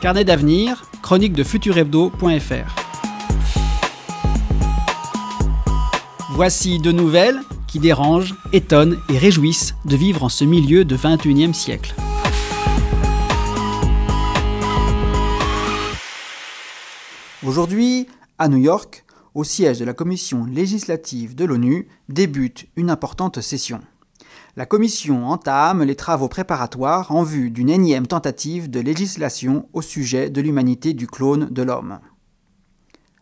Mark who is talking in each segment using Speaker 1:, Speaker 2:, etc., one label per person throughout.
Speaker 1: Carnet d'avenir, chronique de futurhebdo.fr. Voici deux nouvelles qui dérangent, étonnent et réjouissent de vivre en ce milieu de 21e siècle. Aujourd'hui, à New York, au siège de la commission législative de l'ONU, débute une importante session la Commission entame les travaux préparatoires en vue d'une énième tentative de législation au sujet de l'humanité du clone de l'homme.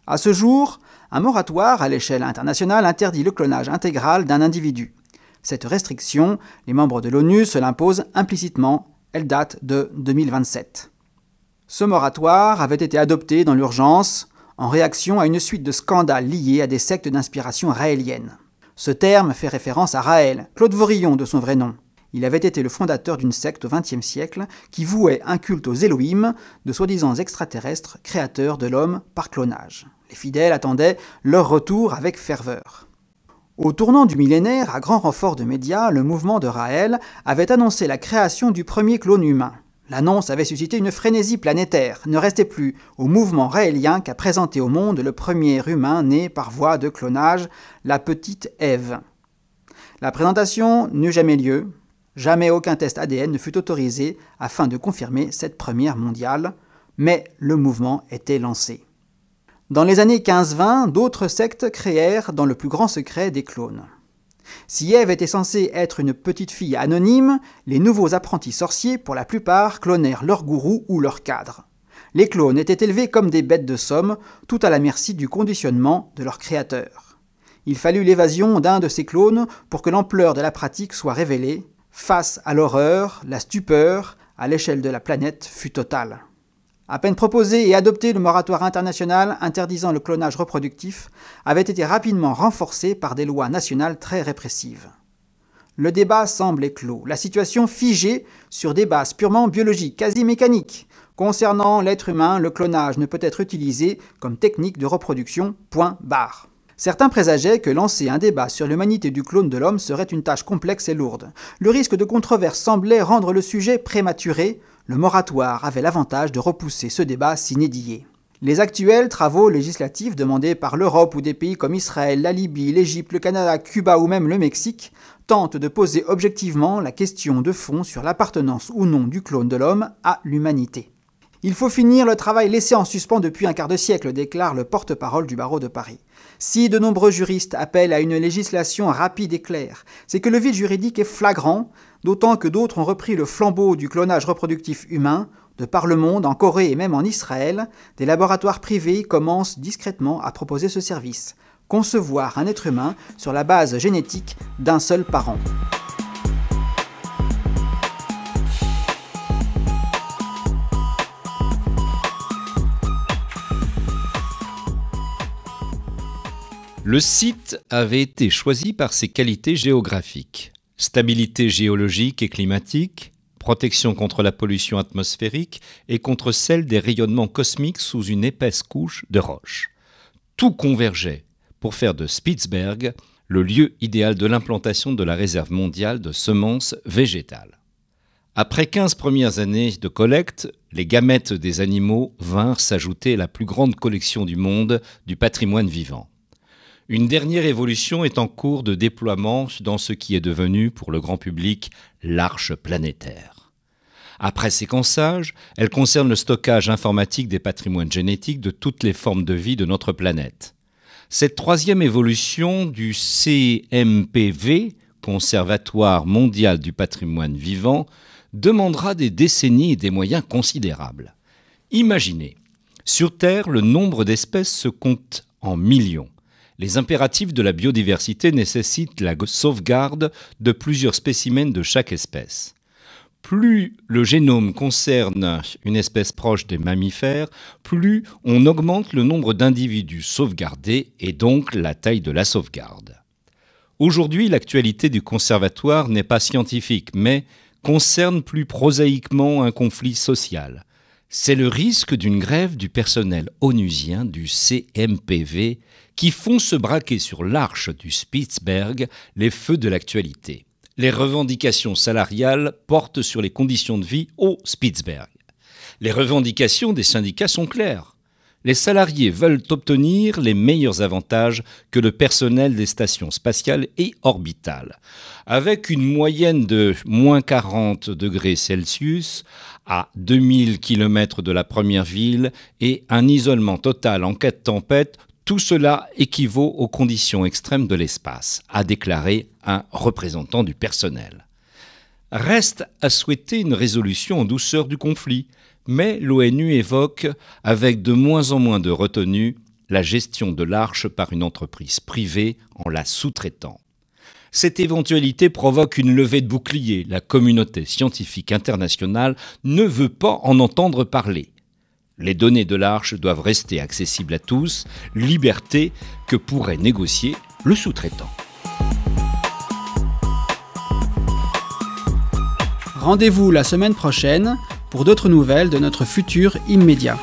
Speaker 1: À ce jour, un moratoire à l'échelle internationale interdit le clonage intégral d'un individu. Cette restriction, les membres de l'ONU se l'imposent implicitement, elle date de 2027. Ce moratoire avait été adopté dans l'urgence en réaction à une suite de scandales liés à des sectes d'inspiration raélienne. Ce terme fait référence à Raël, Claude Vorillon de son vrai nom. Il avait été le fondateur d'une secte au XXe siècle qui vouait un culte aux Elohim, de soi-disant extraterrestres créateurs de l'homme par clonage. Les fidèles attendaient leur retour avec ferveur. Au tournant du millénaire, à grand renfort de médias, le mouvement de Raël avait annoncé la création du premier clone humain. L'annonce avait suscité une frénésie planétaire, ne restait plus au mouvement raélien qu'à présenter au monde le premier humain né par voie de clonage, la petite Ève. La présentation n'eut jamais lieu, jamais aucun test ADN ne fut autorisé afin de confirmer cette première mondiale, mais le mouvement était lancé. Dans les années 15-20, d'autres sectes créèrent dans le plus grand secret des clones. Si Ève était censée être une petite fille anonyme, les nouveaux apprentis sorciers, pour la plupart, clonèrent leur gourou ou leur cadre. Les clones étaient élevés comme des bêtes de somme, tout à la merci du conditionnement de leur créateur. Il fallut l'évasion d'un de ces clones pour que l'ampleur de la pratique soit révélée. Face à l'horreur, la stupeur, à l'échelle de la planète, fut totale. À peine proposé et adopté, le moratoire international interdisant le clonage reproductif avait été rapidement renforcé par des lois nationales très répressives. Le débat semblait clos. la situation figée sur des bases purement biologiques, quasi mécaniques. Concernant l'être humain, le clonage ne peut être utilisé comme technique de reproduction, point barre. Certains présageaient que lancer un débat sur l'humanité du clone de l'homme serait une tâche complexe et lourde. Le risque de controverse semblait rendre le sujet prématuré, le moratoire avait l'avantage de repousser ce débat si Les actuels travaux législatifs demandés par l'Europe ou des pays comme Israël, la Libye, l'Égypte, le Canada, Cuba ou même le Mexique tentent de poser objectivement la question de fond sur l'appartenance ou non du clone de l'homme à l'humanité. Il faut finir le travail laissé en suspens depuis un quart de siècle, déclare le porte-parole du barreau de Paris. Si de nombreux juristes appellent à une législation rapide et claire, c'est que le vide juridique est flagrant, d'autant que d'autres ont repris le flambeau du clonage reproductif humain. De par le monde, en Corée et même en Israël, des laboratoires privés commencent discrètement à proposer ce service, concevoir un être humain sur la base génétique d'un seul parent.
Speaker 2: Le site avait été choisi par ses qualités géographiques. Stabilité géologique et climatique, protection contre la pollution atmosphérique et contre celle des rayonnements cosmiques sous une épaisse couche de roche. Tout convergeait pour faire de Spitzberg le lieu idéal de l'implantation de la réserve mondiale de semences végétales. Après 15 premières années de collecte, les gamètes des animaux vinrent s'ajouter à la plus grande collection du monde du patrimoine vivant. Une dernière évolution est en cours de déploiement dans ce qui est devenu pour le grand public l'arche planétaire. Après séquençage, elle concerne le stockage informatique des patrimoines génétiques de toutes les formes de vie de notre planète. Cette troisième évolution du CMPV, Conservatoire mondial du patrimoine vivant, demandera des décennies et des moyens considérables. Imaginez, sur Terre, le nombre d'espèces se compte en millions. Les impératifs de la biodiversité nécessitent la sauvegarde de plusieurs spécimens de chaque espèce. Plus le génome concerne une espèce proche des mammifères, plus on augmente le nombre d'individus sauvegardés et donc la taille de la sauvegarde. Aujourd'hui, l'actualité du conservatoire n'est pas scientifique, mais concerne plus prosaïquement un conflit social c'est le risque d'une grève du personnel onusien du CMPV qui font se braquer sur l'arche du Spitzberg les feux de l'actualité. Les revendications salariales portent sur les conditions de vie au Spitzberg. Les revendications des syndicats sont claires. Les salariés veulent obtenir les meilleurs avantages que le personnel des stations spatiales et orbitales. Avec une moyenne de moins 40 degrés Celsius à 2000 km de la première ville et un isolement total en cas de tempête, tout cela équivaut aux conditions extrêmes de l'espace, a déclaré un représentant du personnel. Reste à souhaiter une résolution en douceur du conflit, mais l'ONU évoque, avec de moins en moins de retenue, la gestion de l'arche par une entreprise privée en la sous-traitant. Cette éventualité provoque une levée de bouclier. La communauté scientifique internationale ne veut pas en entendre parler. Les données de l'Arche doivent rester accessibles à tous, liberté que pourrait négocier le sous-traitant.
Speaker 1: Rendez-vous la semaine prochaine pour d'autres nouvelles de notre futur immédiat.